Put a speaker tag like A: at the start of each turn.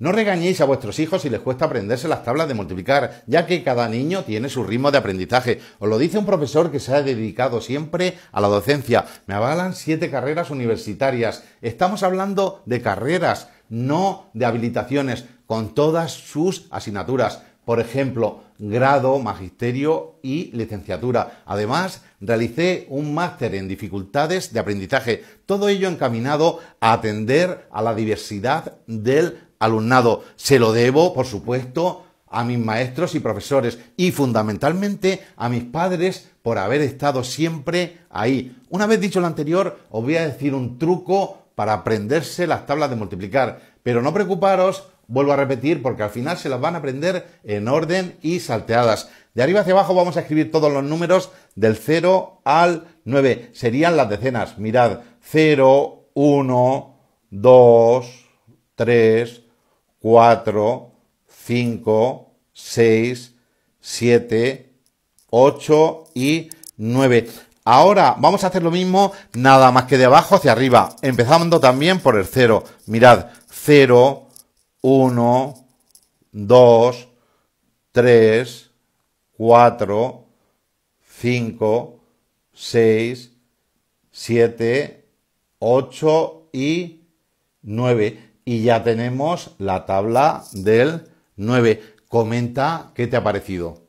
A: No regañéis a vuestros hijos si les cuesta aprenderse las tablas de multiplicar, ya que cada niño tiene su ritmo de aprendizaje. Os lo dice un profesor que se ha dedicado siempre a la docencia. Me avalan siete carreras universitarias. Estamos hablando de carreras, no de habilitaciones, con todas sus asignaturas. Por ejemplo, grado, magisterio y licenciatura. Además, realicé un máster en dificultades de aprendizaje, todo ello encaminado a atender a la diversidad del alumnado se lo debo, por supuesto, a mis maestros y profesores y fundamentalmente a mis padres por haber estado siempre ahí. Una vez dicho lo anterior, os voy a decir un truco para aprenderse las tablas de multiplicar, pero no preocuparos, vuelvo a repetir, porque al final se las van a aprender en orden y salteadas. De arriba hacia abajo vamos a escribir todos los números del 0 al 9. Serían las decenas. Mirad, 0, 1, 2, 3, 4, 5, 6, 7, 8 y 9. Ahora vamos a hacer lo mismo, nada más que de abajo hacia arriba, empezando también por el 0. Mirad, 0, 1, 2, 3, 4, 5, 6, 7, 8 y 9 y ya tenemos la tabla del 9. Comenta qué te ha parecido.